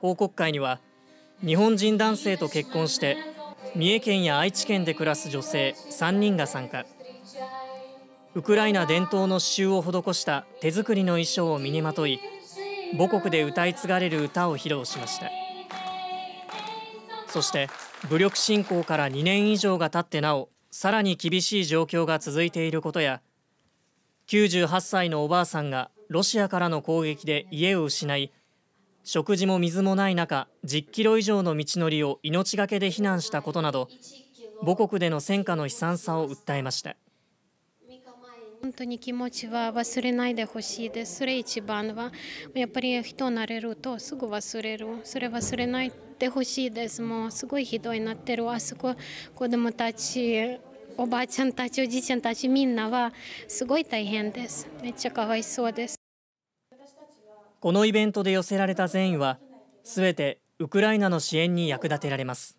報告会には日本人男性と結婚して三重県や愛知県で暮らす女性3人が参加ウクライナ伝統の刺繍を施した手作りの衣装を身にまとい母国で歌い継がれる歌を披露しましたそして武力侵攻から2年以上が経ってなおさらに厳しい状況が続いていることや98歳のおばあさんがロシアからの攻撃で家を失い食事も水もない中10キロ以上の道のりを命がけで避難したことなど母国での戦火の悲惨さを訴えました本当に気持ちは忘れないでほしいです。それ一番はやっぱり人になれるとすぐ忘れる。それ忘れないでほしいです。もうすごいひどいなってる。あそこ子供たち、おばあちゃんたち、おじいちゃんたちみんなはすごい大変です。めっちゃかわいそうです。このイベントで寄せられた善意はすべてウクライナの支援に役立てられます。